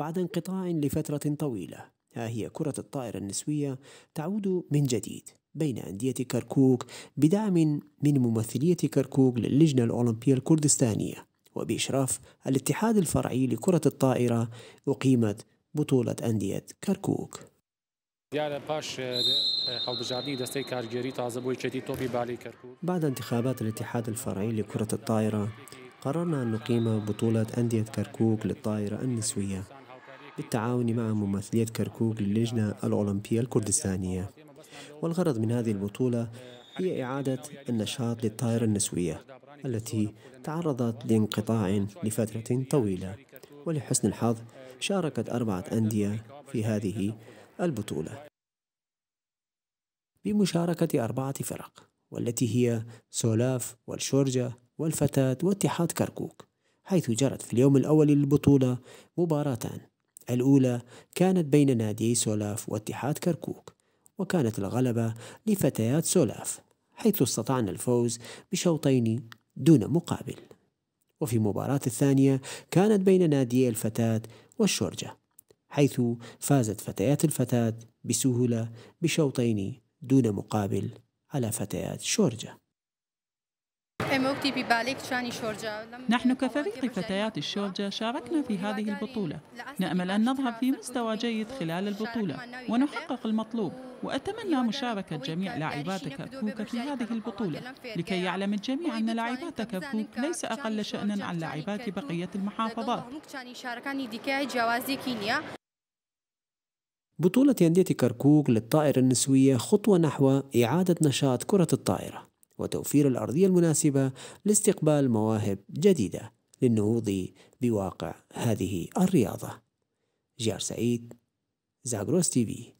بعد انقطاع لفترة طويلة ها هي كرة الطائرة النسوية تعود من جديد بين أندية كركوك بدعم من ممثلية كركوك للجنة الأولمبية الكردستانية وبإشراف الاتحاد الفرعي لكرة الطائرة أقيمت بطولة أندية كركوك بعد انتخابات الاتحاد الفرعي لكرة الطائرة قررنا أن نقيم بطولة أندية كركوك للطائرة النسوية بالتعاون مع ممثلية كركوك للجنة الأولمبية الكردستانية والغرض من هذه البطولة هي إعادة النشاط للطائرة النسوية التي تعرضت لانقطاع لفترة طويلة ولحسن الحظ شاركت أربعة أندية في هذه البطولة بمشاركة أربعة فرق والتي هي سولاف والشورجة والفتاة واتحاد كركوك حيث جرت في اليوم الأول للبطولة مباراتان الأولى كانت بين نادي سولاف واتحاد كركوك وكانت الغلبة لفتيات سولاف حيث استطعن الفوز بشوطين دون مقابل وفي المباراة الثانية كانت بين نادي الفتاة والشرجة حيث فازت فتيات الفتاة بسهولة بشوطين دون مقابل على فتيات شورجة نحن كفريق فتيات الشورجة شاركنا في هذه البطولة نأمل أن نظهر في مستوى جيد خلال البطولة ونحقق المطلوب وأتمنى مشاركة جميع لاعبات كركوك في هذه البطولة لكي يعلم الجميع أن لاعبات كركوك ليس أقل شأنا عن لاعبات بقية المحافظات بطولة أندية كركوك للطائرة النسوية خطوة نحو إعادة نشاط كرة الطائرة وتوفير الأرضية المناسبة لاستقبال مواهب جديدة للنهوض بواقع هذه الرياضة جار سعيد زاغروس تي في